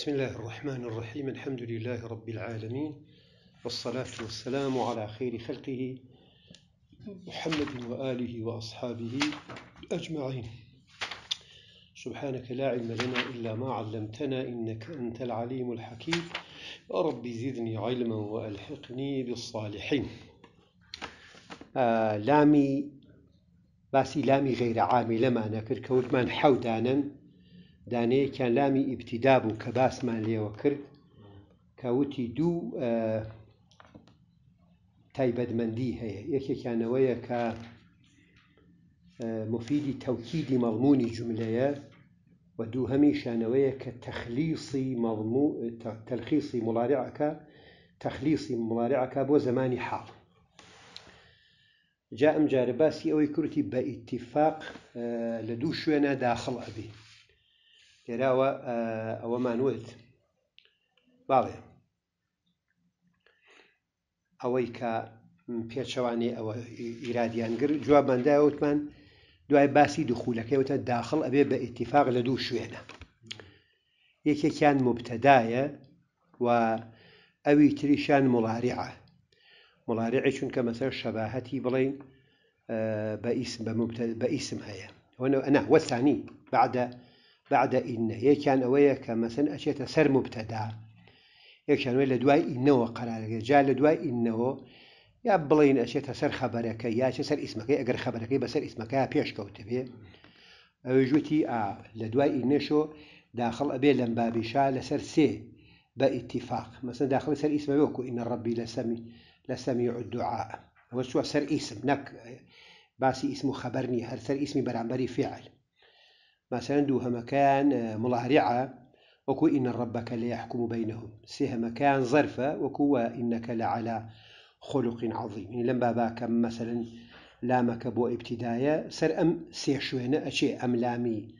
بسم الله الرحمن الرحيم الحمد لله رب العالمين والصلاة والسلام على خير خلقه محمد وآله وأصحابه أجمعين سبحانك لا علم لنا إلا ما علمتنا إنك أنت العليم الحكيم رب زدني علما وألحقني بالصالحين آه لامي باسي لامي غير عامي لما نكر كركوت حودانا دانەیەکیان لامی ئیبتیدا بوو کە باسمان لێوە کرد کەوتی دوو تایبەتمەندی هەیە یەکێکیانەوەیە کە مفیدی تەوکیدی مەڵمونی جملەیە و دوو هەمیشانەوەیە کە تەخلیسی تەلخیسی مڵارعەکە تەخلیسی مڵارعەکە بۆ زمانی حاڵ جا ئەم جارە باسی ئەوەی کورتی بە ئیتیفاق لە دوو شوێنە داخڵ ئەبی خێراوە ئەوەمانوت باڵێ ئەوەی کە پێچەوانی ئەوە ئیرادیانگر جوابندای وتمان دوای باسی دخولەکەیوتە داخل ئەبێ بە ئیتیفاق لە دوو شوێنە یەکێکیان مبتەدایە و ئەوی تریشان مڵاریعە مڵاریعی چونکە مەسەر شەباهەتی بڵین بە ئیسم بە ئیسم هەیە وەنە ئەنا وەسانی بعدە بعد إن يكان أويا كمثلا أشيت سر مبتدا يكان ولا دواي إنه قرار جال دواي إنه يا بلين ئەشێتە سر خبرك يا سەر سر اسمك يا أجر خبرك پێشکەوتبێ ئەوە اسمك ئا بيش لە دوای ئینەشۆ داخل ئەبێ لەم بابیشا لەسەر سێ بە ئیتیفاق مەسن داخل سەر ئیسمە وەکو ئینە ڕبی لەسەمی لەسەمی عدعا ئەوە چوە سەر ئیسم نەک باسی ئیسم و خەبەرنی هەر سەر ئیسمی بەرامبەری فعل ما سندو همكان آه، ملارعة وكو إن ربك ليحكم بينهم سيها مكان ظرفة وكو إنك لعلى خلق عظيم يعني لما باك مثلا لامك بو ابتدايا سر أم سيشوهن أشي أم لامي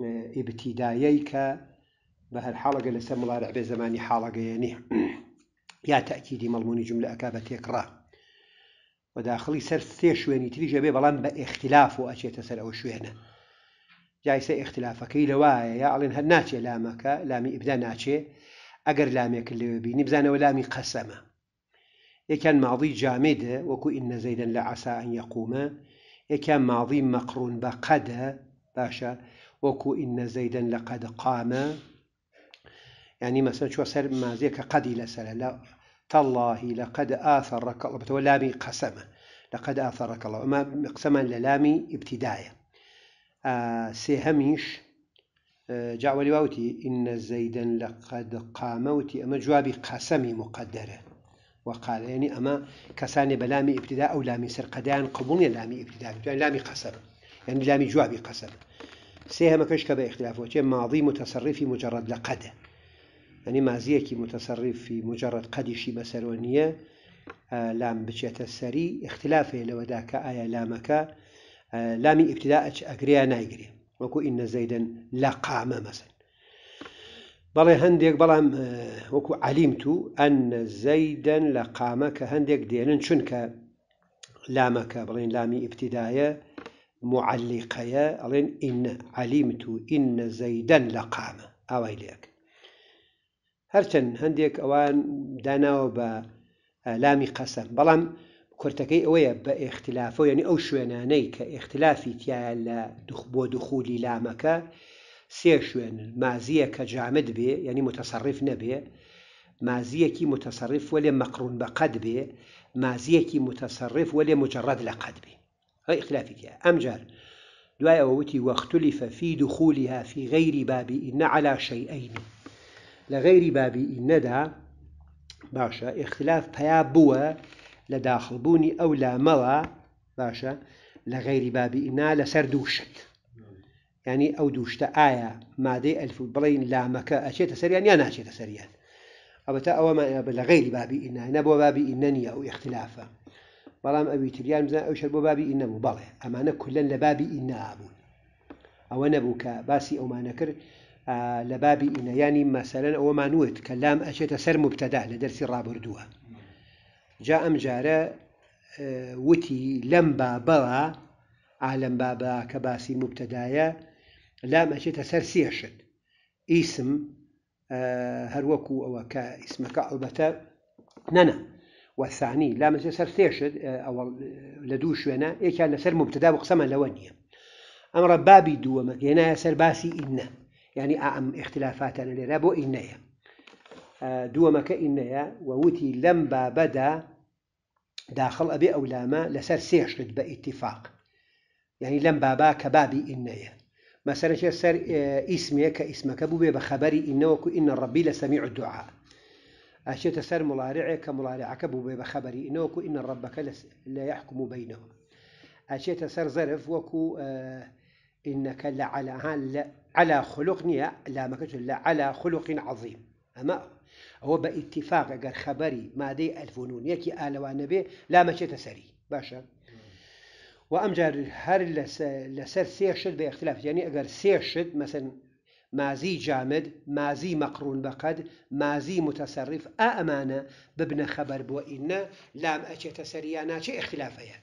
آه، ابتدايك بهالحلقة اللي سمى الله رعبي حلقة يعني يا تأكيدي ملموني جملة أكابتك را وداخلي سر سيشوهن تريجي بي بلان باختلاف وأشي تسر أو شوهنه جایسە اختلافك إيه، لا یا ئەڵێن هەر ناچێ لامەکە لامی ئبدا ناچێ ئەگەر لامێک لێوە بینی بزانەوە لامی قسمة یەکان إيه، ماڵی جامێدە وەکو ئین نەزەیدن لە عساان ان يقوم إيه، ماڵی مەقرون بە قەدە باشە وەکو ئین نەزەیدن لە قەد قامە ینی يعني مەسن چوە سەر مازیە کە قەدی لەسەر لا تەلهی لە قەد ئاثەڕەکە بەتەوە لامی قسمة لقد اثرك الله قسەمان قسما للامي ئبتیدایە سهمش آه، جاوەلی واوتی إن زەیدەن لقد قاموتي أما جوابي قسمي مقدرة وقال يعني أما کەسانی بلامي ابتداء أو لامي لامی سەرقەدایان يعني لامي ابتداء يعني لامي قەسەر يعني لامي جوابي قەسەر سێ كشك باختلاف بە ماضي متصرف متەسەریفی مجرد يعني قەدە ئەنی متصرف في مجرد قد شي نییە لام بچێتە سەری اختلافێ لەوەدا کە ئایا آية لامەکە لامی ئیبتدا ئەگریا نایگرێ وەکو ئین نەزەیدن لە قامە مەسن بەڵێ هەندێک بەڵام وەکو علیمت و ئەن زەیدەن لە قامە کە هەندێک دێنن چونکە لامەکە بڵێن لامی ئیبتیدایە معلیقەیە ئەڵێن ئین علیمت و ئین زەیدەن لە قامە ئاوای لێک هەرچەند هەندێک ئەوان داناوە بە لامی قەسم بەڵام کورتەکەی ئەوەیە بە ئێختلافەوە یعنی ئەو شوێنانەی کە دخبو تایە لە بۆ دخولی لامەکە سێ شوێن مازیە کە جامد بێ یعنی متەسەڕیف نەبێ مازیەکی متەسەڕیف وەێ مەقرون بە قەت بێ مازیەکی متەسەڕیف وەێ مجرڕەت لە قەت بێ هەی اختلافی تایە ئەمجار دوای ئەوەوتی وەختلی فەفی دخولی هافی غەیری بابی على شيئين لە غەیری بابی نەدا باشە ئختلاف پیا بووە باشا لغير باب إنا لسر دوشت يعني أو دوشت آية ینی ألف دووشتە لا مكا أشيت سريان يعني ئەچێتە سەریان یا ناچێتە سەریان ئەبەتە ئەوەمە لە غەیری بابی ئینا نە بۆ بابی ئینەنیە ئەو اختلافە بەڵام ئەوی تریان بزان ئەو شەر بۆ أما أنا كلا لباب إنا أبو أو ئینابوون ئەوە أو ما نكر آه لبابي إنا يعني مثلا أو ما کە كلام أشيت سر مبتەدا لدرس الرابر ڕابردووە جاء أم جارة وتی لەم بابەوە عالم بابا كباسي مبتدايا لا لام ئەچێتە سەر اسم هروكو أو كا کە ئیسمەکە ننا والثاني لا لامەچێت سەر سێشت أو لدوش دوو شوێنە یەکیان مبتدا وقسما لونيا أمر بابي دوما بابی سر باسي إنا يعني ئینە ینی ئام اختلافاتانە دووەمەکە لم وەوتی لەم داخل أبي أو لاما لسر سيش قد باتفاق يعني لم بابا کە بابی ئینەیە مەسەرشێ سەر ئیسمێ کە ئیسمەکە بوو بێ بە خەبەری ئینەوەکو ئینە ڕەبی لە سەمی عدوعا ئەچێتە سەر مڵارعێک کە مڵارعەکە بوو بێ بە خەبەری ئینەوەکو ئینە ڕەبەکە لە یحکم و بینەوە ئەچێتە سەر زەرف وەکو ئینەکە لە عەلاها على خلق نییە اما هو بە اگر ئەگەر ماده الفنون يكي الوانه به لا لامەچێتە سەری باشا و ئەمجار هەر لەسەر سێشت بە اگر ئەگەر مثلا مەسن مازی جامد مازی مقرون بقد مازی متصرف ئا ببن خبر بو إن ئینە لام ئەچێتە سەریا ناچێ اختلافەیە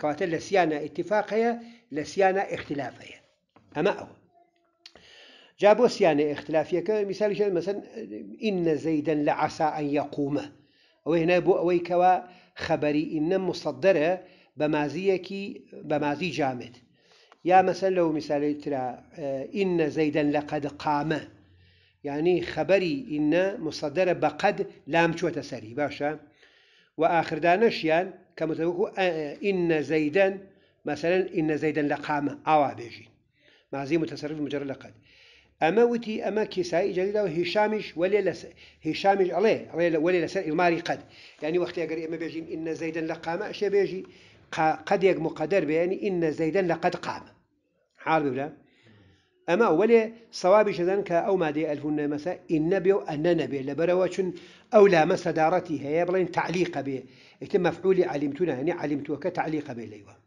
کەواتە لە سیانە ئاتفاقەیە لە أما أول جابوا سيانة اختلافية كمثال مثلا إن زيدا لعسى أن يقوم أو هنا بو أوي كوا خبري إن مصدرة بمازيكي بمازي جامد يا مثلا لو مثال ترى إن زيدا لقد قام يعني خبري إن مصدرة بقد لام شو تسري باشا وآخر دانش يعني كما إن زيدا مثلا إن زيدا لقام أو بيجي مازي متصرف مجرد لقد أما وتي أما كسائي جريدة وهشامش ولا لس هشامش عليه عليه ولا لس الماري قد يعني وقت أجر إما بيجي إن زيدا لقام أشي بيجي قد يق مقدر يعني إن زيدا لقد قام حال بلا أما ولا صواب جدًا كأو ما دي ألفون مثلا إن نبي أن نبي لبرواشن أو لا مسدارتي هي بلين تعليق به يتم مفعولي علمتنا يعني علمتوك تعليق به ليوه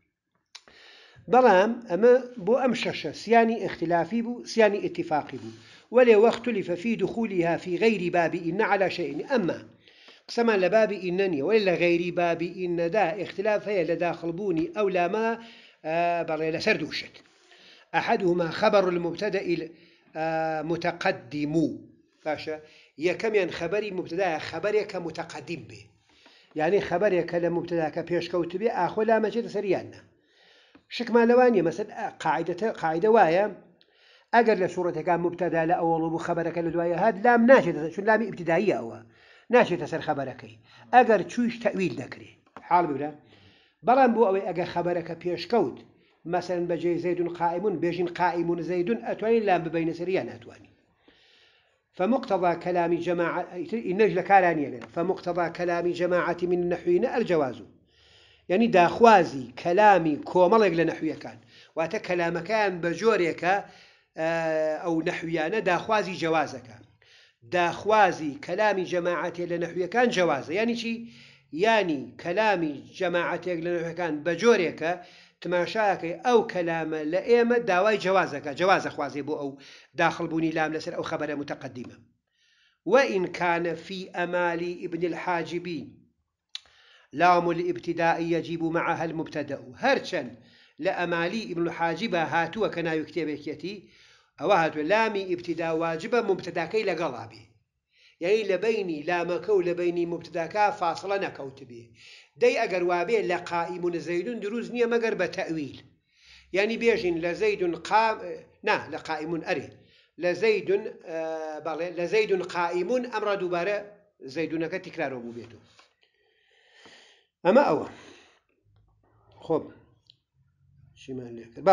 بلام أما بو أمشش سياني اختلافي بو سياني اتفاقي بو ولا واختلف في دخولها في غير باب إن على شيء أما قسما لباب إنني ولا غير باب إن دا اختلاف هي لداخل بوني أو لا ما آه بلى لسردوشت أحدهما خبر المبتدأ متقدم باشا يا كم ين يعني خبري مبتدا خبرك متقدم به يعني خبرك لمبتدا كبيش كوتبي أخو لا مجد سريانه شکمان لەوان نیە قاعدة قاعدة قاعدە وایە ئەگەر مبتدا سوورەتەکان مبتەدا لە ئەوەڵ بوو خبرەکە لە دوایە هات لام ابتدائية چون لامی ئبتداییە خبرك ناچێتە سەر خبرەکەی ئەگەر تأويل ذكري حال حاڵ بورە بو أوي أجر خبرك بيش كود مثلا بەجێ زيد قائم بێژین قائم زيد ئەتوانین لام بين سريان ناتوانین فمقتضى كلام جماعة النجل كالانية فمقتضى كلام جماعة من النحوين الجواز یعنی داخوازی کەلامی کۆمەڵێک لە نەحویەکان واتە کەلامەکەیان بە جۆرێکە ئەو نەحویانە داخوازی جیازەکە داخوازی کەلامی جەماعاتێ لە نەحویەکان جیازە ینی چی ینی کەلامی جەماعاتێک لە نەحویەکان بە جۆرێکە تماشاکەی ئەو کەلامە لە ئێمە داوای جیازەکە جیازە خوازێ بۆ ئەو داخلبوونی لام لەسەر ئەو خەبەرە متەقدیمە وإن كان في أمال ابن الحاجبين لام الابتداء يجب معها المبتدا هرشن لأمالي ابن حاجبة هاتو كنا يكتبكيتي أو هاتو لامي ابتداء مبتدا كي لقلابي يعني لبيني لبيني مبتدا مبتداكا فاصلا نكوتبي دي اجر وابي لقائم زيد دروز نية مقر بتأويل يعني بيجن لزيد قام نا لقائم أري لزيد آه بله لزيد قائم أمر دوباره زيدونك تكرار بيته اما ئەوە خب شمال لێ کرد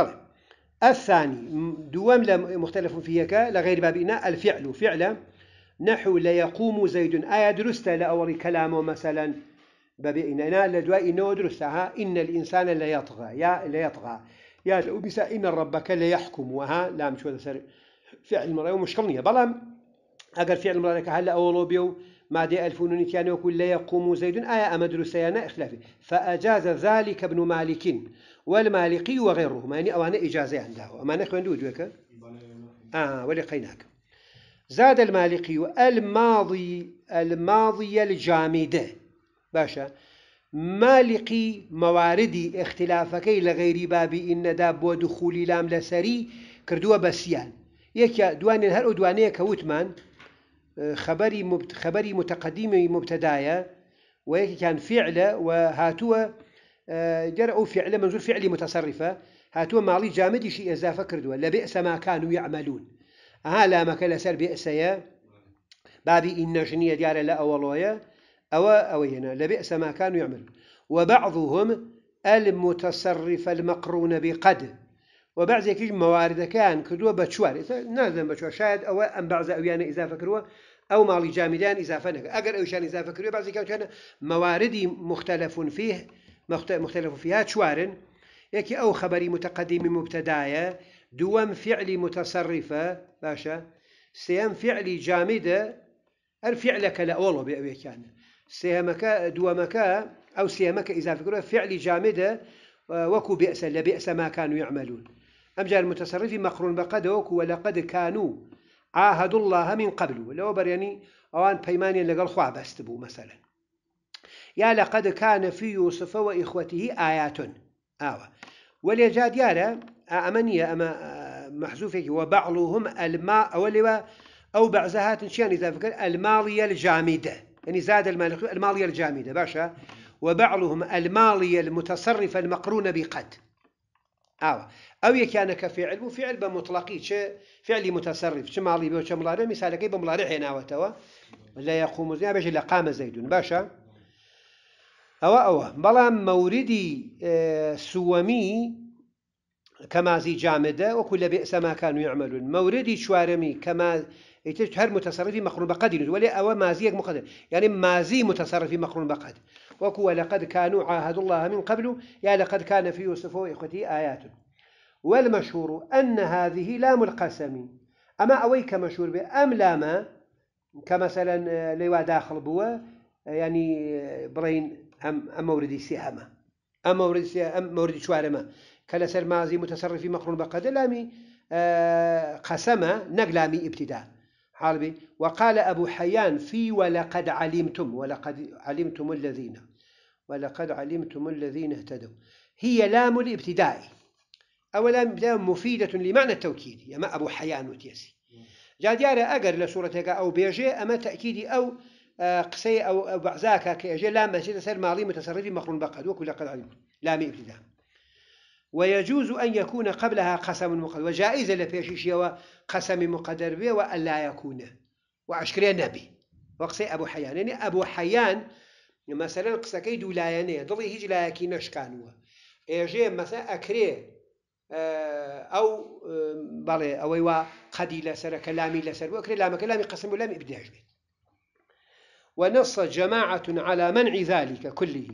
الثاني دوام مختلف فيك لغير بابنا الفعل فعلا نحو لا يقوم زيد آية لا لأول كلامه مثلا بابنا لدواء إنه درستها إن الإنسان لا يطغى يا لا يطغى يا لأبسا إن ربك لا يحكم وها لا مش هذا سر فعل ومش كرنيه بلام أجر فعل المرأة هلا أولو بيو مادي ألف ونونيتيان وكل لا يقوم زيد آية أما دروسيانا إخلافي فأجاز ذلك ابن مالك والمالكي وغيرهما يعني أوانا إجازة عنده أما نخوان دو دوكا آه ولقيناك زاد المالكي الماضي الماضي الجامدة باشا مالقي مواردي إلى غير بابي إن داب ودخول لام لسري كردوا بسيان يكا دواني هر أدواني كوتمان خبري مبت خبري متقدمي مبتدايا ويكي كان فعل وهاتوا آه، جرأوا فعل منظور فعلي متصرفة هاتوا مالي جامد شيء إزافة كردوا لبئس ما كانوا يعملون ها لا ما مكلا سر يا بابي إن جنية ديار لا أولويا أو أوينا لبئس ما كانوا يعملون وبعضهم المتصرف المقرون بقد و بعضێکیش مەواردەکەیان کردووە بە چوار نازم أو چوار شاید ئەوە إذا فكروا أو مالي جامدان إذا فنك جامیدان ئیزافە نەکە ئەگەر ئەوشان ئیزافە کردووە بازیکەوتێنە مەواردی مختلف فيه مختلف فيها چوارن یەکی او خبری متقدم مبتدایە دوم فعل متصرفه باشا سێم فعل جامده أرفع لك لا والله بێ ئەوێکیانە سێمەکە دووەمەکە او سێمەکە إذا فكروا فعل جامده وكو بئس لبئس ما كانوا يعملون ام جار المتصرف مقرون بقدوك ولقد كانوا عاهدوا الله من قبل ولو برياني أوان بيماني لقل خوا بستبو مثلا يا لقد كان في يوسف وإخوته آيات آوة وليجاد يارا امني أما آه، محزوفك وبعضهم الماء أولوا أو بعزهات شيان إذا فكر المالية الجامدة يعني زاد المالية الجامدة باشا وبعضهم المالية المتصرفة المقرونة بقد ئاوە ئەو یەکیانەکە فعل بوو فعل بە مطلقی چ فعلی متەسەریف چ ماڵی بێ چە مڵارە میسالەکەی بە مڵارە هێناوەتەوە لە یەقومزنیا بێژی لە قامە زەیدون باشە ئەوە ئەوە بەڵام مەوردی سووەمی کەمازی جامدە وەکو لە بێ سەماکان و عملون مەوردی چوارەمی يحتاج هر متصرفي مقرون بقدر ولا أو مازيك مقدر يعني مازي متصرفي مقرون بقدر وكو لقد كانوا عاهدوا الله من قبل يا لقد كان في يوسف وإخوته آيات والمشهور أن هذه لام القسم أما أويك مشهور بأم لاما كمثلا لوا داخل بوا يعني برين أم أم موردي سهمة أم موردي سهمة أم موردي شوارمة كلا سر مازي متصرفي مقرون بقدر لامي آه، قسمة نقلامي ابتداء عربي وقال أبو حيان في ولقد علمتم ولقد علمتم الذين ولقد علمتم الذين اهتدوا هي لام الابتداء أو لام الابتداء مفيدة لمعنى التوكيد يا ما أبو حيان وتيسي جا ديارة أقر لسورة أو بيجي أما تأكيدي أو آه، قسي أو بعزاكا كيجي لام مسجد سير ماضي متصرفي مقرون بقد وكل قد علمتم لام ابتداء ويجوز أن يكون قبلها قسم مقدر وجائزة لبيشيش يوا قسم مقدر به وألا يكون وعشكري النبي وقصي أبو حيان يعني أبو حيان مثلا قسكي دولايانية ضلي هيج لايكي نشكانوا إيجي مثلا أكري آه، أو آه، بالي أو يوا قدي لسر كلامي لسر وأكري لا كلامي قسم ولا ابدعش بيت ونص جماعة على منع ذلك كله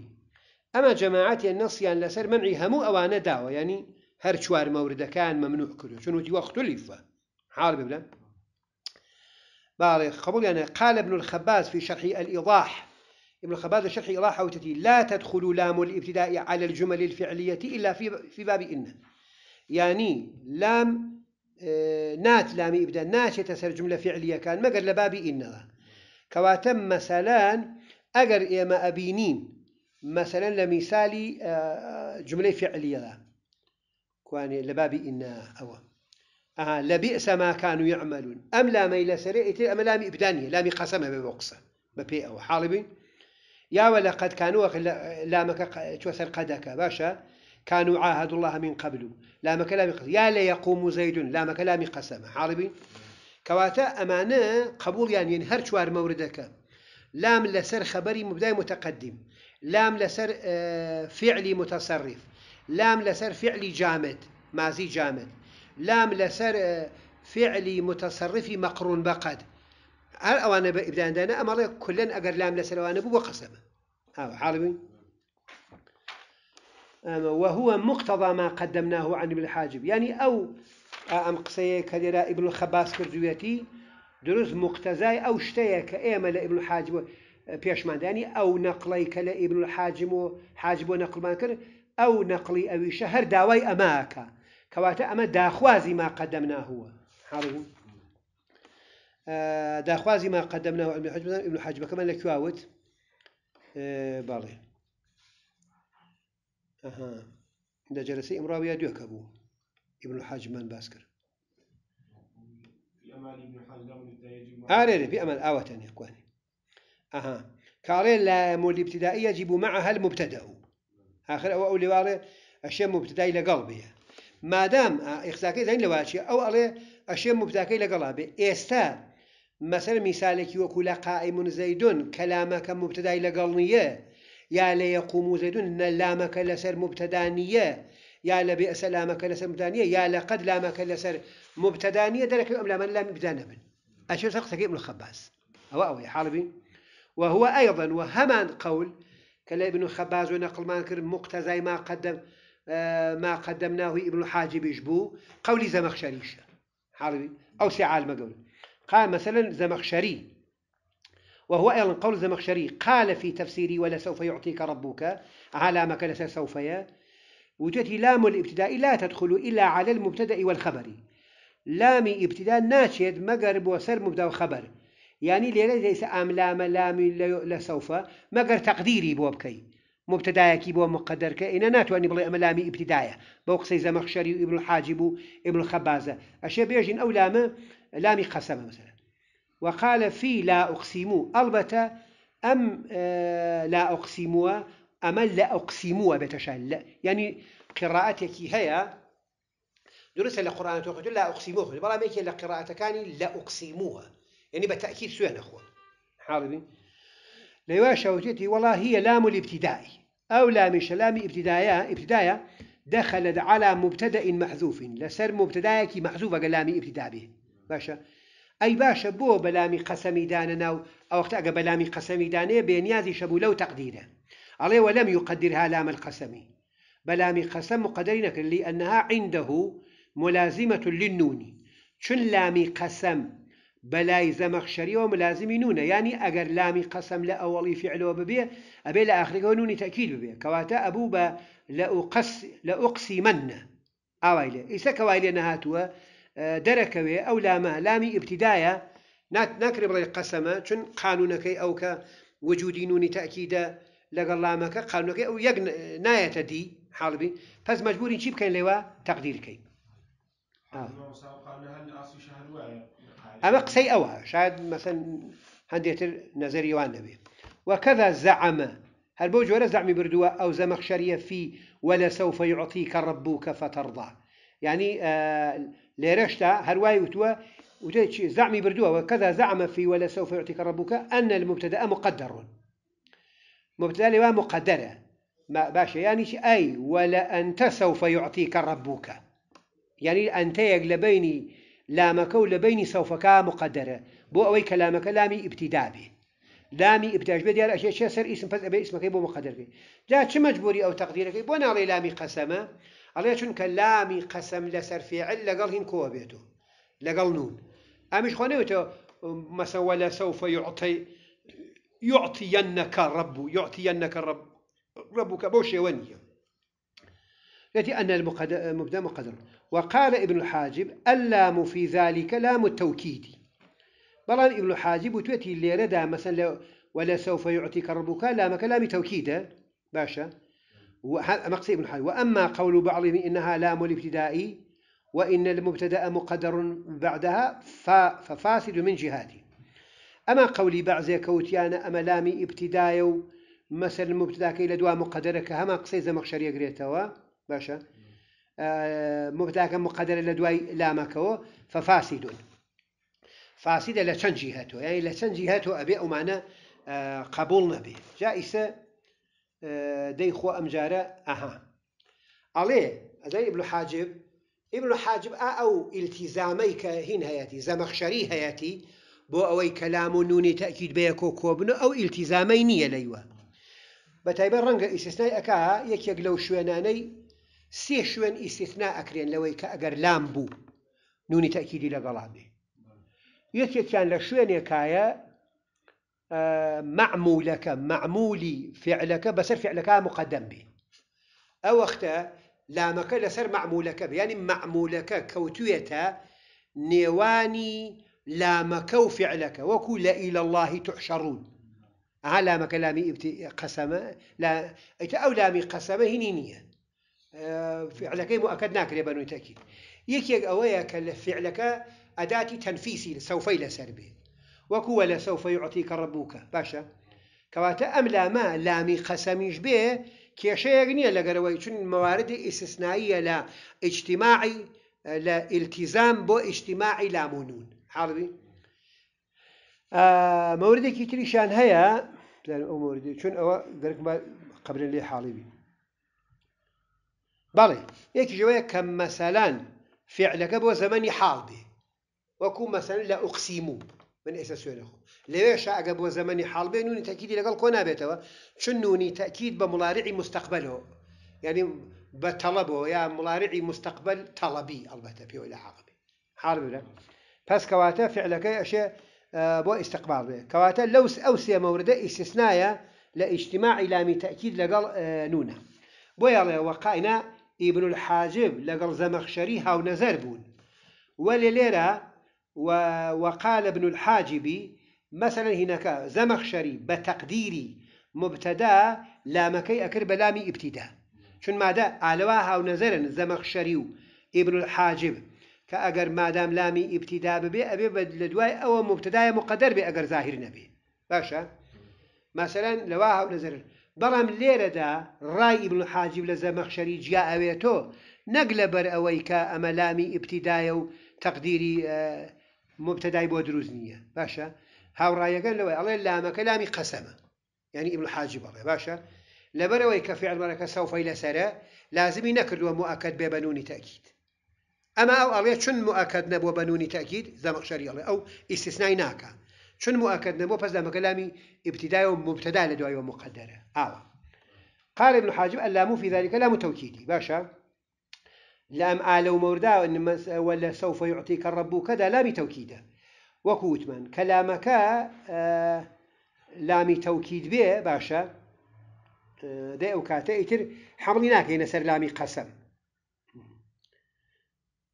ئەمە جەماعاتی نەسییان يعني لەسەر منعی هەموو ئەوانە داوە ینی هەر چوار مەوردەکان مەمنوح کرد چون وتی عارف حال بارك قبول يعني قال ابن الخباز في شرح الإيضاح ابن الخباز شرح الايضاح وتتي لا تدخل لام الابتداء على الجمل الفعلية إلا في في باب إن يعني لام آه، نات لام إبدا نات يتسر جملة فعلية كان قال لباب ان كواتم مثلا أجر ما أبينين مثلا لمثالي آه، آه، جملة فعلية ده كواني لبابي إنا أو آه لبئس ما كانوا يعملون أم لا ميل سريع أم لا إبدانية لا قسمة ببقصة ببي أو حالبين يا ولقد كانوا لامك توسر قدك باشا كانوا عاهدوا الله من قبل لام كلام يا لا يقوم زيد لام كلام قسم حاربي كواتا أمانة قبول يعني ينهر شوار موردك لام لسر خبري مبدأ متقدم لام لسر آه، فعلي متصرف لام لسر فعلي جامد مازي جامد لام لسر آه، فعلي متصرفي مقرون بقد هل أنا بدأنا دانا أمر كلن أجر لام لسر وأنا بو قسم أو آه، حالبين وهو مقتضى ما قدمناه عن ابن الحاجب يعني أو أم قصية كديرا ابن الخباس كردويتي دروز مقتزاي أو شتيك إيما لابن الحاجب پێشماندانی ئەو آو کە لە ئیبن حاجم و حاج بۆ نەقلمان کرد ئەو نەقلی ئەویشە هەر داوای ئەماکە کەواتە ئەمە داخوازی ما قەدەم ناهوە حڵ داخوازی ما قەدەم ناوە ئەمن حاجبەکەمان لە کواوت باڵێ لە جەرسی ئەمراویە دوێکە بوو ئیبن حاجمان باس کرد ئارێ پێ ئەمە ئاوەتەن یکوان أها كاري لا مول ابتدائية جيبوا معها المبتدأ آخر أو أولي واري أشياء مبتدأي لقلبية ما دام إخزاكي زين لواشي أو ألي أشياء مبتدأي لقلبي إستا مثلا مثالك يوكو لقائم زيدون كلامك مبتدأي لقلنية يا ليقوم زيدون لامك لسر مبتدانية يا لبئ سلامك لسر مبتدانية يا لقد لامك لسر مبتدانية درك أم لا من لام مبتدانة أشياء سقسكي ابن الخباس أو أوي حالبي وهو أيضا وهمان قول كلا ابن خباز ونقل ما نكر مقتزي ما قدم آه، ما قدمناه ابن الحاجب يجبو قولي زمخشريش حالي أو سعال ما قال مثلا زمخشري وهو أيضا قول زمخشري قال في تفسيري ولا سوف يعطيك ربك علامك يا وجدت لام الابتداء لا تدخل إلا على المبتدأ والخبر لام ابتداء ناشد مقرب وسر مبتدأ وخبر يعني لێرە دەیسە ئاملامە لامی لا سوف ما تەقدیری تقديري بکەی مبتدایەکی مبتدايا كي کە مقدر كي بڵێ ناتو أني ئیبتیدایە أملامي ابتدايا زەمەخشەری و مخشري حاجب الحاجب وابن الخبازة أشياء بيجين أو لامە لامی قسمة مثلا وقال في لا أقسم البته آه، أم لا أقسمها أم لا أقسمها بتشل يعني قراءتك هي درس القرآن تقول لا أقسموه بلا ميكي لقراءتك يعني لا أقسموها يعني بتأكيد سوين أخوان حاضرين ليواش أوجتي والله هي لام الابتدائي أو لام شلام ابتدايا ابتدايا دخلت على مبتدأ محذوف لسر كي محذوف قلامي ابتداء به باشا أي باشا بو بلامي قسمي داننا أو وقت أقا بلامي قسمي دانه بنيازي شبو لو تقديره عليه ولم يقدرها لام القسم بلامي قسم مقدرينك لأنها عنده ملازمة للنون شن لامي قسم بەلای زەمەخشەریەوە ملازمی نونە ینی ئەگەر لامی قەسم لە ئەوەڵی فعلەوە ببێ ئەبێ لە ئاخرەکەەوە نونی تاکیل ببێ کەواتە ئەبوو بە لە ئوقسی منە ئاوای لێ ئیسە کەوای لێ نەهاتووە دەرەکەوێ ئەو لامە لامی ئبتیدایە نات نەکرێ بڵێ قەسەمە چون قانونەکەی ئەو کە وجودی نونی تاکیدە لەگەڵ لامەکە قانونەکەی ئەو یەک نایەتە دی حاڵبی پس مجبوری چی بکەین لێوە تەقدیرکەی. أما قصي أوها شاهد مثلا هەندێتر نظریوان نبي وكذا زعم هل بوجه ولا زعمي بردوا أو زمخشرية في ولا سوف يعطيك ربك فترضى يعني آه لرشتا هرواي وتوا زعمي بردوا وكذا زعم في ولا سوف يعطيك ربك أن المبتدأ مقدر مبتدأ لوا مقدرة ما باشا يعني أي ولا أنت سوف يعطيك ربك يعني أنت يقلبيني لامەکە و لە بینی سەوفەکە مقدرە بۆ ئەوەی کە لامەکە لامی لامي بێ لامی ئیبتاش بێ دیار ئەشێ سەر ئیسم پس ئەبێ ئیسمەکەی بۆ مقدر بێ جا چ مەجبوری ئەو تەقدیرەکەی بۆ ناڵێ لامی قەسەمە ئەڵێ چونکە لامی قەسەم لەسەر فێعل لەگەڵ هین کۆوە بێتو لەگەڵ نون ئەمیش خۆنەوێتەوە مەسەوە لە يعطي یعتی يعطينك الرب يعطينك الرب ربك بوشي ونيه يأتي أن المبدأ مقدر وقال ابن الحاجب اللام في ذلك لام التوكيد بلان ابن الحاجب توتي الليلة مثلا ولا سوف يعطيك ربك لام كلام توكيدة باشا مقصد ابن الحاجب وأما قول بعضهم إنها لام الابتدائي وإن المبتدأ مقدر بعدها ففاسد من جهاته أما قولي بعضي كوتيانا أما لامي ابتدايو مثل المبتدأ كي لدوا مقدرك هما قصي زمخشري قريتوا باشە مبتاکە مقدرە لە دوای لامەکەەوە فەفاسی دون فاسیدە لە چەند جیهەتەوە یعنی لە چەند جیهەتەوە ئەبێ ئەومانە قبول نەبێ جا ئیسە دەی خۆ ئەمجارە ئەها ئەڵێ ئەدای ئبل حاجب ئبل حاجب ئا ئەو ئیلتیزامەی کە هین هەیەی زەمەخشەری هەیەی بۆ ئەوەی کەلام و نونی تاکیید بەیەکۆ کۆبن ئەو ئیلتیزامەی نییە لەیوە بە تایبە ڕەنگە ئیسستای ئەک یەکێک لەو شوێنانەی سي شوين استثناء اكرين لوي كاجر لامبو نوني تاكيد الى غلامي يكي كان لشوين يكايا معمولك معمولي فعلك بسر فعلك مقدم به او اختا لا مكان لسر معمولك يعني معمولك كوتويتا نيواني لا مكو فعلك وكل الى الله تحشرون على مكلامي ابت قسم لا او لامي قسمه هنينيه فعلەکەی بۆ ئەکەت ناکرێ بە نوتەکی یەکێک ئەوەیە کە لە فعلەکە ئەداتی تەنفیسی سەوفەی لەسەر بێ وەکووە لە سەوفەی عتی کە ڕبووکە باشە کەواتە ئەم لامە لامی قەسەمیش بێ کێشەیەک نییە لەگەرەوەی چون مەواردی ئیسسناییە لە ئیجتیماعی لە ئیلتیزام بۆ ئیجتیماعی لامونون حڵبی مەوردێکی تریشان هەیە چون ئەوە گەرک قبل لێ حاڵی بین بەڵێ یەکیژەوەیە کە مەسەلان فعلەکە بۆ زەمەنی حاڵ بێ وەکو مەسەن لە ئوقسیموو من ئێستا سوێنەخۆ لەوێش ئەگە بۆ زەمەنی حاڵبێ نونی تەکیدی لەگەڵ کۆ نابێتەوە چون نونی تەکید بە مڵارعی مستەقبلەوە یعنی بە تەڵەبەوە یا مڵارعی مستەقبل تەڵەبی ئەلبەتە پێوەی لە حاڵبێ حاڵبرە پس کەواتە فعلەکەی ئەشێ بۆ ئیسقبال بێ کەواتە لەو ئەو سێ مەوردە ئیسسنایە لە ئیشتیماعی لامی تەکید لەگەڵ نونە بۆ یاڵێ وەقاینە ابن الحاجب لقل زمخشري هاو نزر بون ولليرة وقال ابن الحاجب مثلا هناك زمخشري بتقديري مبتدا لامكي أكر بلامي ابتداء چون ماده علوا هاو نزر زمخشري ابن الحاجب كأجر ما دام لامي ابتداء ببي أبي دواي أو مبتدا مقدر بأجر ظاهر نبي باشا مثلا لواها ونظرن بەڵام لێرەدا ڕای ئیبن حاجب لە زەمەخشەری جیا ئەوێتۆ نەک لەبەر ئەوەی کە ئەمەلامی ئیبتیدایە و تەقدیری اه، مبتەدای بۆ دروست نییە باشە هاوڕایەکەن لەوەی ئەڵێ لامەکە لامی قەسەمە یعنی ئیبن حاجی بەڵێ باشە لەبەرەوەی کە فعلمەەکە سەوفەی لەسرە لازمی نەکردووە موعکەت بێ بەنونی تاکیید ئەما ئەو ئەڵێ چون موعکەت نەبووە بەنونی تاکیید زەمەخشەری ئەڵێ ئەو ئیسیسنای ناکە شن مؤكد نبو پس لما كلامي ابتداء ومبتدا لدواء ومقدرة آه. قال ابن حاجب اللام في ذلك لام توكيدي باشا لام آلو موردا ولا سوف يعطيك الرب كذا لام توكيدا وكوتمان كلامك آه لام توكيد به باشا آه ده وكاته اتر حملناك سر لامي قسم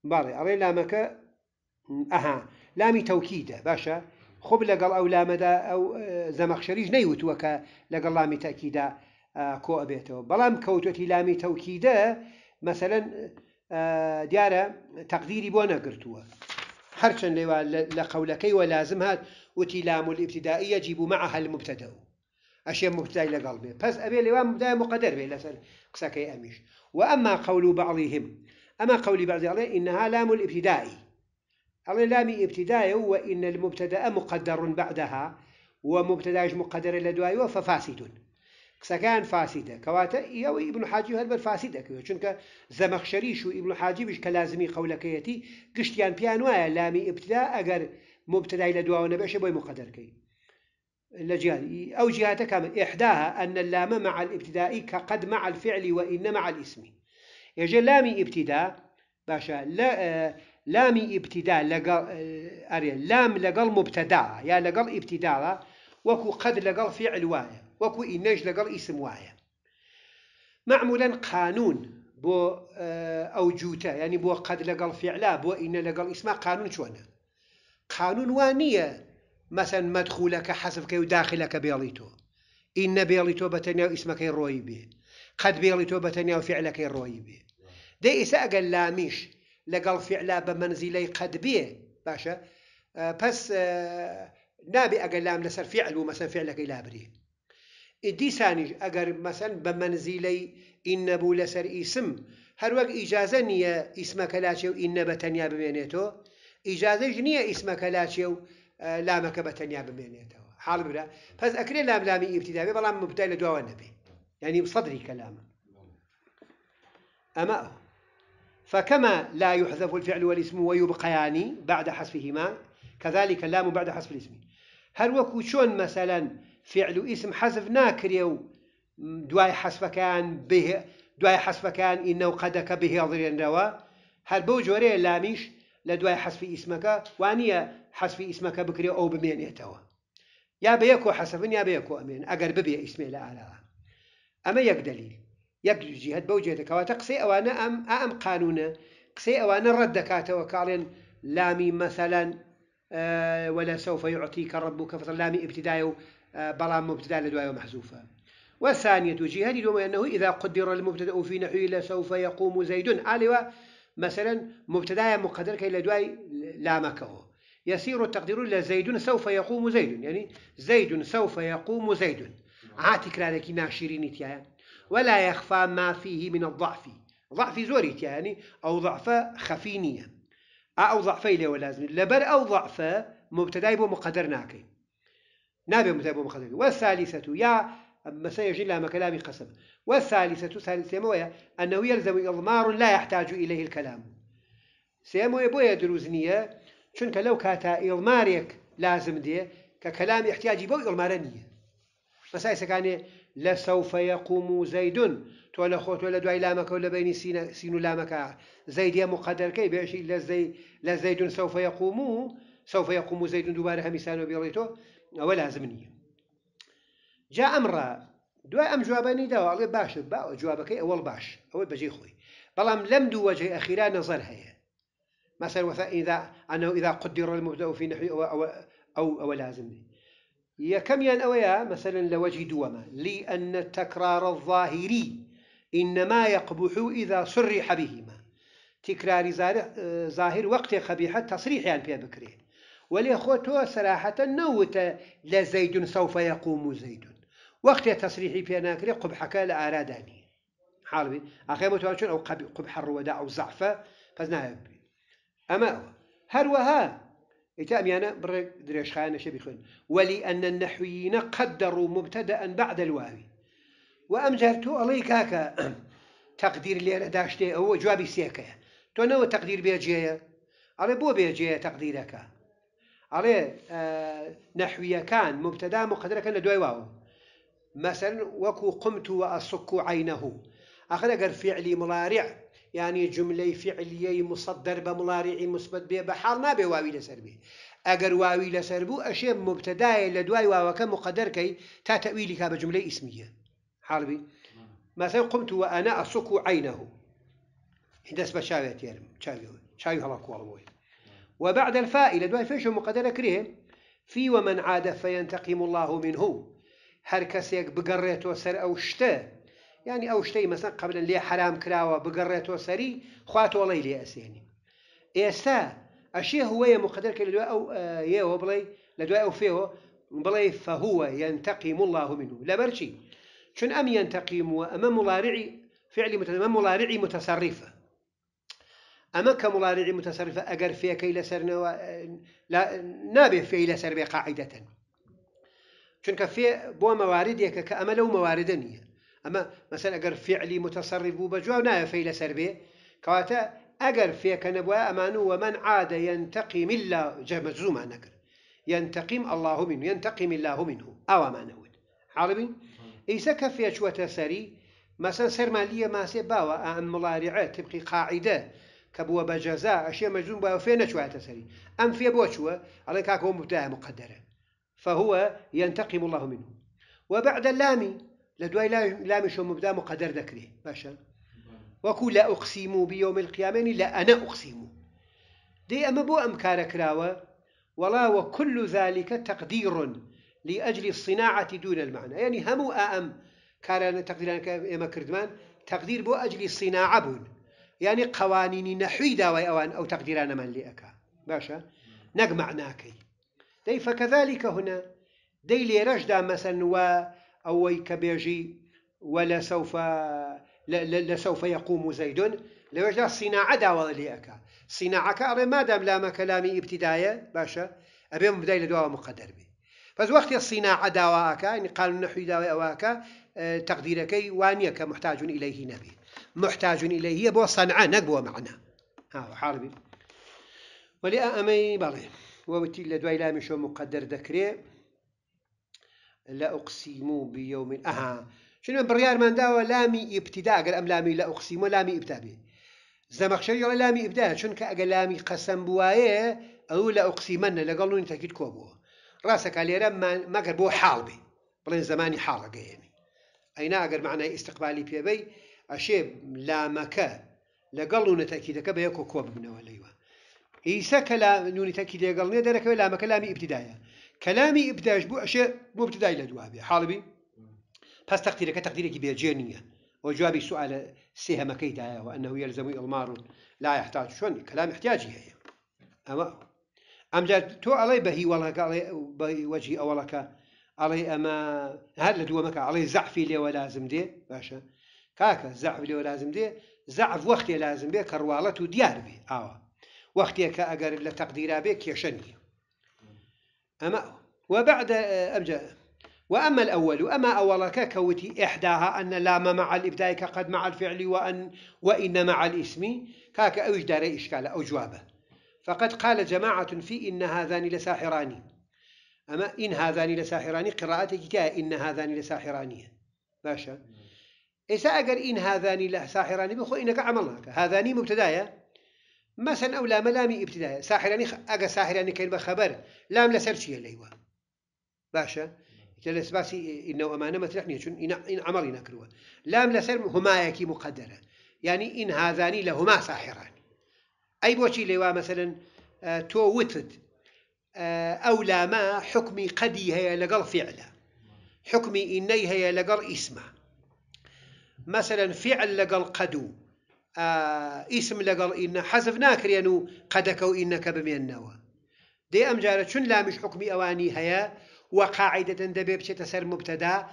باري أري لامك آه، أها لامي توكيدة باشا خب لەگەڵ ئەو لامەدا ئەو زەمەخشەریش نەیوتووەکە لەگەڵ لامی تاکیدا کۆ ئەبێتەوە بەڵام کەوتوەتی لامی تەوکیدە مەسەن دیارە تەقدیری بۆ نەگرتووە هەرچەند لێوە لە قەولەکەی وە لازم هات وتی لام الابتدائية جيب معها المبتدا أشياء مبتدا لقلب به پس أبي لوام مبتدا مقدر به لسان قساكي أميش وأما قول بعضهم أما قول بعض الله إنها لام الابتدائي أما لام ابتداء وإن المبتدأ مقدر بعدها ومبتدا مقدر لدوايو ففاسد كسكان فاسدة كواتا يو ابن حاجب هل فاسدة كيو چونك زمخشريش و ابن بش كلازمي قولكيتي قشتيان بيانوايا لامي ابتداء اگر مبتدأ دواء ونبعش بوي مقدر كي لجهاد أو كامل إحداها أن اللام مع الابتداء كقد مع الفعل وإن مع الاسم يجي لامي ابتداء باشا لا آه، لام ابتداء لقل آه، أري لام لقل مبتدا يا لقل ابتداء وكو قد لقل فعل وايا وكو إنج لقل اسم وايا معمولا قانون بو آه، أو جوتا يعني بو قد لقل فعلا بو إن لقل اسمه قانون شو أنا قانون وانية مثلا مدخولك حسب كي وداخلك بيليتو إن بيليتو بتنيو اسمك الرويبي قد بيليتو بتنيو فعلك الرويبي دي إساء قال لاميش لەگەڵ فعلا بە منزیلەی قەت بێ باشە پس نابێ ئەگەر لام لەسەر فعل و مەسەر فعلەکەی لابری دیسانیش ئەگەر مەسەن بە منزیلەی ئین نەبوو لەسەر ئیسم هەروەک ئیجازە نییە ئیسمەکە لاچێ و ئینە بە تەنیا بمێنێتەوە ئیجازەش نییە ئیسمەکە لاچێ و لامەکە بە تەنیا بمێنێتەوە حاڵ برا پس ئەکرێ لام لامی ئیبتیدابێ بەڵام مبتای لە دواوە نەبێ ینی سەدری کەلامە ئەمە ئەو فكما لا يحذف الفعل والاسم ويبقيان بعد حذفهما كذلك اللام بعد حذف الاسم هل وكو شون مثلا فعل اسم حذف ناكريو دواي حذف كان به دواي حذف كان انه قدك به ظرين روا هل بوجوري لاميش لدواي حذف اسمك وانيا حذف اسمك بكري او بمين يتوا يا بيكو حسفن يا بيكو امين اقرب بي اسمي لا الا اما يك دليل یەک جهاد بەو جێتەکەواتە قسەی اوانا ام ام قانونا قسي اوانا رد دەکاتەوە کاڵێن لامي مثلا آه، ولا سوف يعطيك ربك فصل لامي ابتدايو آه، بلا مبتدا لدواء محذوفة والثانية جهاد دوم أنه إذا قدر المبتدا في نحو لا سوف يقوم زيد علوا مثلا مبتدا مقدر كي لدواء هو يسير التقدير زيد سوف يقوم زيد يعني زيد سوف يقوم زيد عاتك لك ناشرين تيان ولا يخفى ما فيه من الضعف ضعف زورت يعني أو ضعف خفينية أو ضعفي لي ولازم لبر أو ضعف مبتدأ مقدر ناكي نابي مبتدأ مقدر والثالثة يا مثلا يجي لها كلام قسم والثالثة ثالثة موية أنه يلزم إضمار لا يحتاج إليه الكلام سيموية بوية دروزنية شنك لو كاتا إضمارك لازم دي ككلام احتياجي بو إضمارنية مثلا إذا لسوف يقوم زيد تو خوت آه، ولا دعي لامك ولا بين سين سين لامك زيد يا مقدر كي الا زي لا زيد سوف يقوم سوف يقوم زيد دوباره همسان بيريتو ولا زمنية جاء أمر دعاء أم جوابني دوا آه، باش با جوابك أول باش أول بجي خوي بلام لم دو وجه أخيرا نظر هي مثلا وثا إذا أنه إذا قدر المبدأ في نحو أو آه، أو, أو, أو لازمني يا كم يا أويا مثلا لوجه دوما لأن التكرار الظاهري إنما يقبح إذا صرح بهما تكرار ظاهر وقت خبيحة تصريح يعني فيها بكري ولأخوته صراحة نوت لزيد سوف يقوم زيد وقت تصريحي بيناكري قبحك لأراداني حالبي أخي متوانشون أو قبح الرودة أو زعفة فزناها أما هروها إتاميانا بريك دريش خانة شبي خون ولأن النحويين قدروا مبتدأ بعد الواو وأمزرتو عليك هكا تقدير لي داشت هو جوابي سيكا تو نو تقدير جايه على بو جايه تقديرك على آه، نحوية كان مبتدأ مقدرة كان دواي واو مثلا وكو قمت وأصك عينه أخذ أجر فعلي مضارع يعني جمله فعليه مصدر بملارعي مثبت به بحال ما به واوي لسر به اگر واوي لسر بو اشي مبتدای لدوای واوك مقدر كي تا تأویلی بجمله اسميه حال مثلا قمت وانا انا عينه عینه هندس بشاویت یارم چاوی چاوی هلا کوالموی وبعد الفاء لدوای فشو مقدر كريه في ومن عاد فينتقم الله منه هركس كسيك بقريت وسر أو شته يعني او شتي مثلا قبل اللي حرام كراوه بقريت وسري خواتو والله لي اسيني استا اشي هو مقدر كل او آه، يو بلي لدواء او فيه بلي فهو ينتقم الله منه لا برشي شن ام ينتقم امام مضارعي فعل امام مضارعي متصرفه اما كمضارع متصرفه اجر فيها كي سرنا و... آه، لا نابه في سر قاعده شن كفي بو مواردك كامل ومواردني اما مثلا اگر فعلی متصرف بو بجوا نه فعل به كواتا اگر فيك نبوا امانو ومن عاد ينتقم الا مجزوم نكر ينتقم الله منه ينتقم الله منه او ما نود عربي ايسا كفي شوتا تساري مثلا سر ماليه ما سي باوا ام مضارعه تبقي قاعده كبوا بجزاء اشياء مجزوم باوا فين شوتا تساري ام في بوشوا على كاكو مبتاع مقدره فهو ينتقم الله منه وبعد اللام لدواي لا لا مش مبدا مقدر ذكري باشا وكو لا اقسم بيوم القيامه لا انا اقسم دي اما بو امكار كراوا ولا وكل ذلك تقدير لاجل الصناعه دون المعنى يعني هم ام كار تقدير انك كردمان تقدير بو اجل الصناعه بون يعني قوانين نحوي داوي اوان او تقدير انا من لي اكا باشا نجمع ناكي دي فكذلك هنا دي لي رشدا مثلا و أوي كبيجي لا سوف يقوم زيد لوجه الصناعة داوة ليك صناعة كأرى ما دام ما كلامي ابتداية باشا أبي مبدأ دعوة مقدر به فز وقت الصناعة أكا يعني قال النحو داوة أواك آه، تقديرك وانيك محتاج إليه نبي محتاج إليه بو صنعة نقبو معنا ها حاربي ولأ أمي بلي ووتي لدواء لامي شو مقدر ذكريه لە ئوقسیم و بیە من ئەها شنە بڕیارمەداوە لامی ئیبتیداگەر ئەم لامی لە ئوقسیمە لامی ئیبتابێ زەمەخشەر یڵە لامی ئیبدا چونکە ئەگە لامی قەسم بواە ئەو لە ئوقسیمەنە لەگەڵ نوین تەکیت کۆبووە ڕاستەکە لێرە مەگەر بۆ حاڵ بێ بڵێن زمانی حاڵەگەیەمی ئەینا ئەگەر معنای ئستقبالی پێبەی ئەشێ لامەکە لەگەڵ و نەتەکیدەکە بە یەکۆ کۆ ببنەوە لەیوە ئیسە کە لا نونیتەکی دێگەڵ نێ دەرەکەوێت لامەکە لامی ئیبتیدایە كلامي ابداش بو اشي مبتدا الى جوابي حالبي بس تقديرك تقديرك بيجيرنيه وجوابي سؤال سيها مكيدا وانه يلزم المار لا يحتاج شون كلام احتياجي هي اما ام جات تو علي بهي والله قال بوجهي اولك علي اما هل دومك علي زعفي لي ولازم دي باشا كاكا زعفي لي ولازم دي زعف وقتي لازم بك كروالة ديار بي اه وقتي كاجر لتقديرها بك يا شني أما وبعد آه، أبجأ وأما الأول أما أولك كوتي إحداها أن اللام مع الإبداء كقد مع الفعل وأن وإن مع الاسم كاك أوج داري إشكال أو جوابه فقد قال جماعة في إن هذان لساحران أما إن هذان لساحران قراءتك كا إن هذان لساحران باشا إذا أجر إن هذان لساحران بخو إنك عملناك هذان مبتدايا مثلا او لام ابتداء ساحر يعني ئەگە ساحر يعني كلمه خبر لام لەسەر چیە باشا جلس باسي انه امانه ما تلحني نیە ان ان عملی نەکردووە لام هما يكي مقدره يعني ان هذاني لهما ساحران اي بوشي بۆچی مثلا آه، تو وتد آه، او لا ما حكمي قدي هي لقر فعلا حكمي اني هي لقر اسمه مثلا فعل لقر قدو آه اسم لقل إن حذفناك ريانو قدكو إنك نوى دي أم جارة شن لامش حكمي أواني هيا وقاعدة دبي سر مبتدا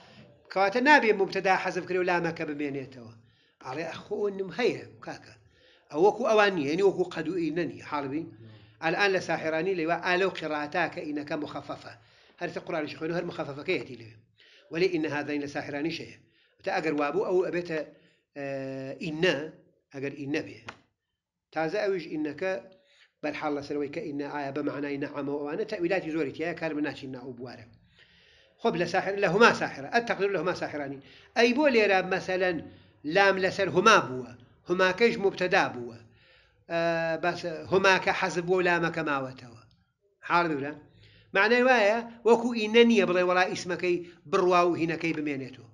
كوات نابي مبتدا حذف كريو لامك يتوى على أخو أنم هيا كاكا أو أواني يعني وكو قدو إنني حالبي الآن لساحراني لوا آلو قراتاك إنك مخففة هل تقرأ لشخونه هل مخففة كيتي لي ولي إن هذين لساحراني شيء تأجر وابو أو أبيت آه إنا اگر این نبی تازه أوج که بر حال این إن به آية معنای نعم وأنا تأويلات زوري تيا كان مناشي إن أبواره خب لساحر لهما ساحرة التقدير لهما ساحراني أي بوليرا مثلا لام لسر هما بوا هما كج مبتدا بوا آه بس هما كحزب ولا كماوتوا حال ولا معنى وايا وكو إنني بلا ولا اسمك برواو هنا كي بمينته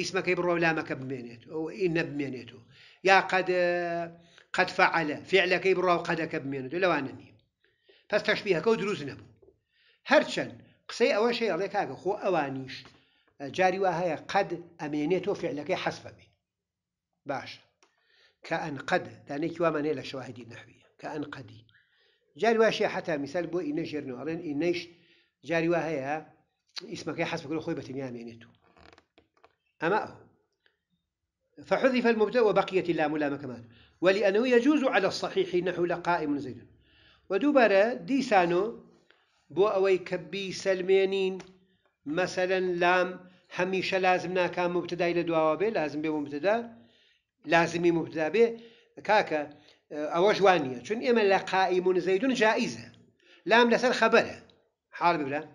اسمك برو لامك بمينيت أو إن بمينيتو يا قد قد فعل فعلك برو قد بمينيتو لو أنني بس تشبيهك ودروز نبو هرچن قسەی ئەوە شەی ئەڵێ کاکە خۆ ئەوانیش جاری وا هەیە قەد قد فعلەکەی حەسفە بێ باشە کە ئەن قەد دانێکی وامانەیە لە شواهدی نەحویە کە ئەن قەدی جاری واشە حتا میسال بۆ ئینە ژێرنەوە ئەڵێن ئینەش جاری وا هەیە ئیسمەکەی حەسفەکە أمامه فحذف المبتدا وبقيت اللام لام كمان ولأنه يجوز على الصحيح نحو لقائم زيد ودوبارة ديسانو بو أوي كبي سلمينين مثلا لام هميشه لازم ناكا مبتدا إلى به لازم به مبتدا لازمي مبتدا به كاكا أو جوانية شن إما لقائم زيد جائزة لام لسان خبره حال بلا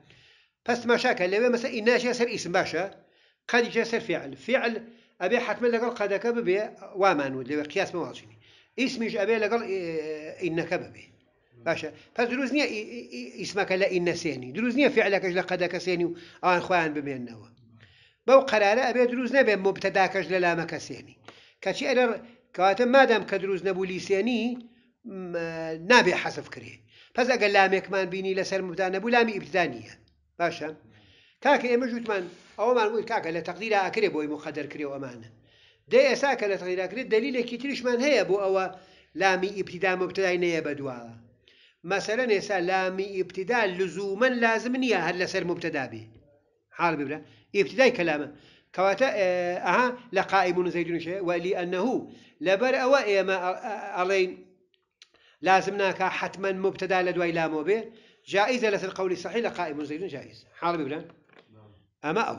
بس ما شاكا لو مثلا إناش يسر اسم باشا قد يجي فعل فعل أبي حتما لقل قد كبب وامان ودي قياس اسم اسمش أبي لقل آه، آه، إن كببه باشا فدروزني اسمك لا إن لە دروزني فعلك دروست قد فعلەکەش لە قەدەکەسێنی و بو خۆیان أبي بەو قەرارە ئەبێ دروست نەبێ مبتەداکەش لە كشي أدر کەچی ما دام كدروز کە دروست نەبوو لیسێنی آه، نابێ حەسف کرێ پس ئەگەر لامێکمان بینی لەسەر مبدا نەبوو لامی تاکە ئێمە ژوتمان ئەوەمان وی کاکە لە تەقدیرا ئاکرێ بۆی مخەدەر کرێ ئەمانە دێ ئێساکە لە تەقیراکرێت دلیلێکی تریشمان هەیە بۆ ئەوە لامی ئیبتیدا مبتدای نەیە بەدواوە مەسەرە نێسا لامی ئیبتیدا لزومەن لازم نییە هەر لەسەر مبتدابی حال ببرە ئیبتیدای کەلامە کەواتە ئەها لە قائبون زەیدونشێ وەلی ئەنەهوو لەبەر ئەوە ئێمە ئەڵێین لازم ناکە حتمما مبتدا لە دوای لامۆ بێ جائزە لەسەر قولی صحیح لە قائبون جائز حال ببرن أما أو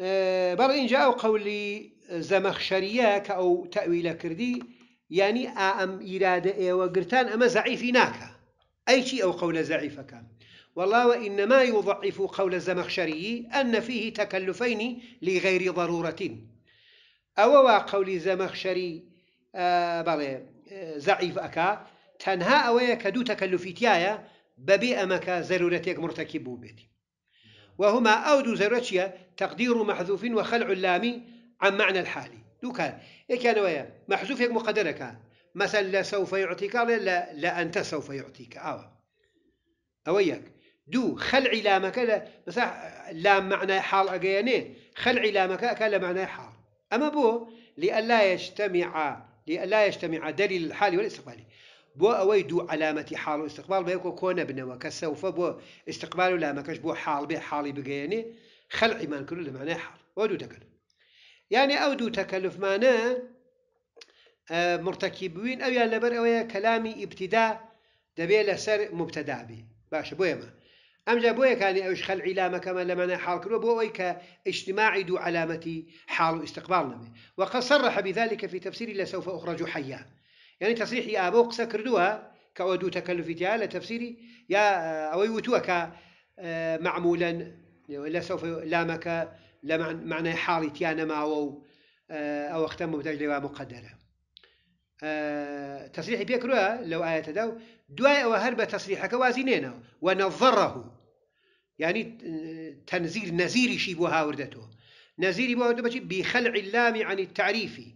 آه، بل إن جاءوا قولي آه، زمخشرية أو تأويل كردي يعني أم إرادة وقرتان إيوة قرتان أما زعيفي ناكا أي شيء أو قول زعيفك والله وإنما يضعف قول الزمخشري أن فيه تكلفين لغير ضرورة أو قول زمخشري آه، بل زعيفك زعيف أكا تنها أويك دو تكلفي تيايا ببي أمك ضرورتك مرتكب بيتي وهما أو دو تقدير محذوف وخلع اللام عن معنى الحالي دوكا إيه كان ويا محذوف يك مقدرك مثلا سوف يعطيك لا لا أنت سوف يعطيك أو آه. أويك دو خلع لامك لا مثلا لام معنى حال أجيانه خلع لامك كلا معنى حال أما بو لئلا يجتمع لئلا يجتمع دليل الحالي والاستقبالي بو اوي يعني دو علامەتی حال و استقبال بەیەکۆ کۆ نەبنەوە کە سەوفە بۆ استقبال و لامەکەش بۆ حاڵ بێ حاڵی بگەێنێ خەل ئیمان کرد لەمانای حاڵ بۆ دوو دەکەن او يعني دوو تەکەلفمانە كلامي ابتداء ئەویان لەبەر مبتدا کەلامی باش دەبێت لەسەر ام جا بۆ ئێمە ئەمجا بۆیەکانی يعني ئەوش خەل عیلامەکەمە لەمانە لمعنى حال كلو بو اجتماعی اجتماعي دو حاڵ حال استقبال وقد صرح بذلك في تفسير لسوف أخرج حيا يعني تصريحي يا و قسە کردووە کە ئەوە تفسيري يا آه، أو يوتوك آه، معمولا ولا يعني سوف لامك لە معنای حاڵی تیا أو آه، أو ئەو وەختە مبتەج لێوا مقدرە تەسریحی پێکروە لەو ئاەتەدا آية أو دوای تصريحك وازينينا ونظره يعني تنزيل نزيري نەڤڕه وردته نزيري نەزیریشی بۆ هاوردەتەوە نەزیری بۆ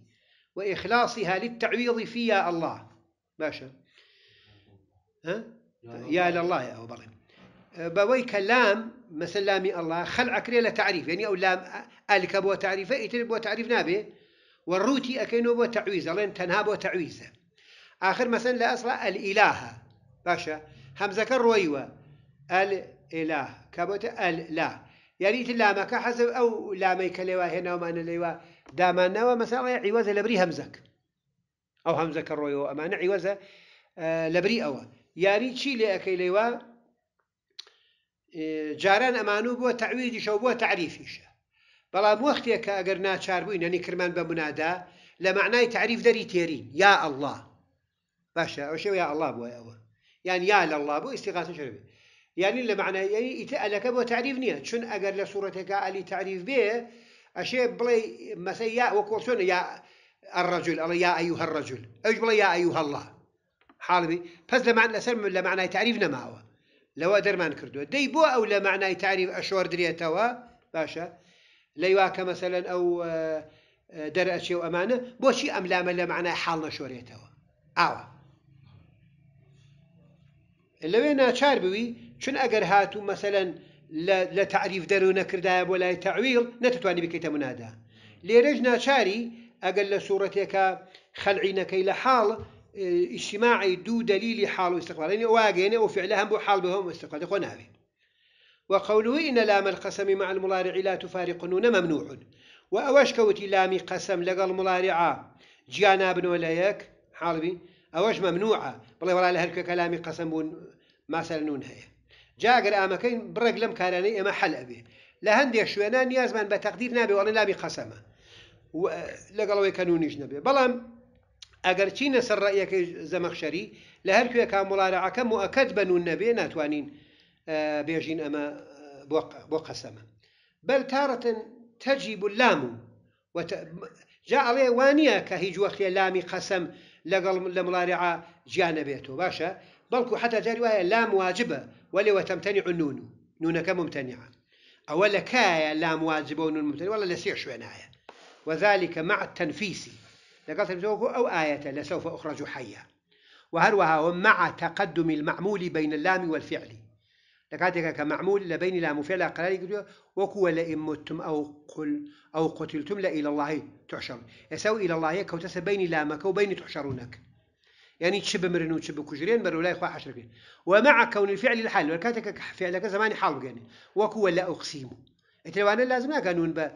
وإخلاصها للتعويض في يا الله باشا ها؟ يا لله يا أبو برهم بويك لام مثل لام الله خلع كري تعريف يعني أو لام ألك بو تعريف إتل بو تعريف نابه والروتي أكينو بو تعويز لين تنها بو تعويز آخر مثلا أصلا الإله باشا همزة كرويوة الإله كبوت اللا يعني تلامك حسب أو لاميك لوا هنا وما لوا داما نوا مثلا عوازة لبري همزك أو همزك الرويو أما عوازة لبري أوا يعني شي أكي ليوا آه، جاران أمانو بوا تعويدي شو بوا تعريفيش شا بلا موختي أكا أقرنا کرمان يعني كرمان بمنادا لمعنى تعريف داري تيرين يا الله باشا أو شو يا الله بۆ يا یان يعني يا لله بۆ استغاثة شربي يعني لە معناه ئیتە ئەلەکە تعريف تعریف شن أقر ئەگەر لە سوورەتێکە تعريف به ئەشێ بڵێ مەسە یا وەکۆچۆنە یا الرجل ئەڵە یا ئەیوه الرجل ئەوش بڵێ یا ئەیوه الله حاڵبی پس لەمان لەسەر لە معنای تعریف نەماوە لەوە دەرمان کردووە دەی بۆ ئەو لە معنای تعریف ئەشۆر درێتەوە باشە لەیوا کە مەسەلەن ئەو دەرەچێ و ئەمانە بۆچی ئەم لامە لە معنای حاڵ نەشۆرێتەوە ئاوە لەوێ ناچار بوی چون ئەگەر هاتوو مەسەلەن لا تعريف درونا كردايب ولا تعويل نتتواني بكيت منادا لرجنا شاري أقل لە خلعنا كي لحال حاڵ دو دليل حال واستقبال يعني استقبالینی وفعلهم و فعلا هەم بۆ حاڵ وقوله إن لام القسم مع المضارع لا تفارق نون ممنوع وأوش كوتي لام قسم لقى المضارع جانا بن ولايك حالبي أوش ممنوعة والله ولا لهلك كلام قسم مثلا نون هي جاگەر ئامەکەین بڕێک لەم کارانەی ئێمە حەل ئەبێ لە هەندێک شوێنان نیازمان بە تەقدیر نابێ وڵە نابی قەسەمە لەگەڵەوەی کەنونیش نەبێ بەڵام ئەگەر چینە سەر ڕەیەکەی زەمەخشەری لە هەر کوێ کامۆڵارەعەکەم و ئەکەت بنون نەبێ ناتوانین بێژین ئەمە بۆ قەسەمە بەل تارەتن تەجیب لام و جا ئەڵێ وانە کە هیچ وەخێ لامی قەسەم لەگەڵ لە مڵارعە گیانە بێتەوە باشە بەڵکو حتا جاری وایە لام واجبە ولا وتمتنع النون نونك ممتنعة أولا كايا لا واجبة ونون ممتنعة والله لسيع آية وذلك مع التنفيس لقالت تمزوه أو آية لسوف أخرج حيا وهروها مع تقدم المعمول بين اللام والفعل لقد كمعمول لبين لام وفعل قلالي وكو لئن متم أو قل أو قتلتم لإلى الله تحشر يسوي إلى الله كوتس بين لامك وبين تحشرونك يعني تشب مرن وتشب كجرين بر ولا يخوى حشر كين ومع كون الفعل الحال وكاتك فعلك زمان حال يعني وكو ولا أقسم انا لازم ناكا نون ب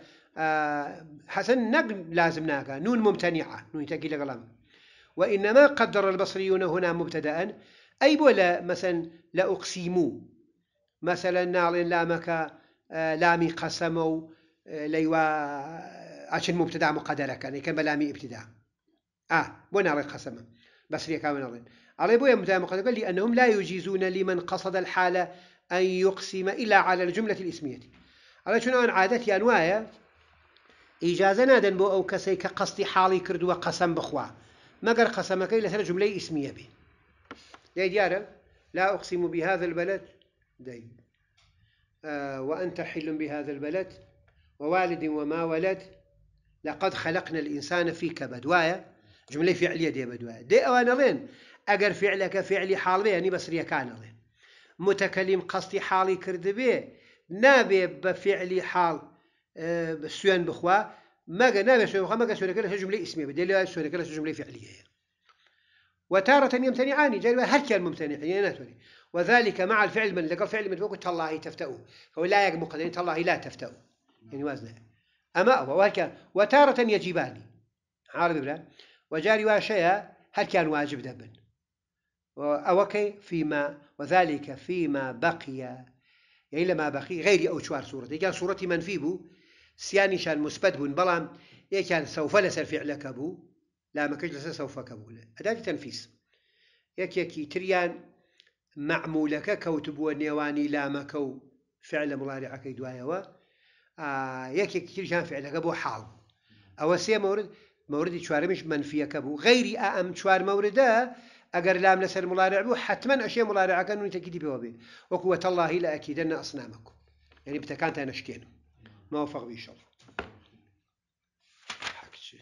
حسن نق لازم ناكا نون ممتنعة نون تاكي لقلام وإنما قدر البصريون هنا مبتدأ أي بولا مثلا لا أقسموا مثلا نال لامك لامي قسمو ليوا عشان مبتدا مقدرك يعني كان بلامي ابتداء آه بونا قسمه كامل بەسرێک نەڵێن ئەڵێ بۆیە لي لأنهم لا يجيزون لمن قصد الحالة أن يقسم إلا على الجملة الإسمية على شنو أن عادت يانوايا إجازة نادن بو أو كسي كقصد حالي كرد وقسم بخوا قسمك إلا ثلاث جملة اسمية به يا ديارة لا أقسم بهذا البلد دي آه وأنت حل بهذا البلد ووالد وما ولد لقد خلقنا الإنسان في كبد وايا جمله فعليه دي بدوه دي أوانا لين أقر فعلك فعلي حال بي يعني بسريه كان لين متكلم قصدي حالي كرد بي نابي بفعلي حال آه، سوين بخوا ما نابي سوين بخوا ما سوين كلا جمله اسميه بدي لها سوين كلا جمله فعليه يعني. وتارة يمتنعان جلب هر كان ممتنع يعني وذلك مع الفعل من لقى فعل من فوق تالله إيه تفتأه إيه يعني هو لا يق مقدر تالله لا تفتأه يعني وزنه أما أبا وهكذا وتارة يجبان عارف إبراهيم وجاري واشيا هل كان واجب دبن أوكي فيما وذلك فيما بقي يعني لما بقي غير أو شوار صورة إيه يعني كان صورتي من فيبو سياني شان مثبت بن بلام يعني كان سوف لسر الفعل كبو لا ما كجل سوف كبوله أداة تنفيس يك إيه يكي تريان معمولك كوتب ونيواني لا مكو فعل مضارع كيدوايا و آه يك يكي تريان فعلك بو حال أو سي مورد مەوردی چوارمیش منفیەکە بوو غیری ئا أم چوار موردا أجر لام ملارع مڵارع حتما حتمما ملارع مڵارعەکە نوی تەکیدی بەوە الله لا اللهی ان ئەکیدەنە ئەسنامەکو یعنی بتەکانتان نشکێنم موفق بيشل حكشي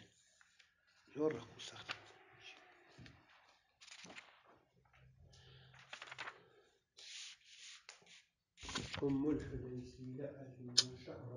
زور قصخت أم الحديث لأجل شهر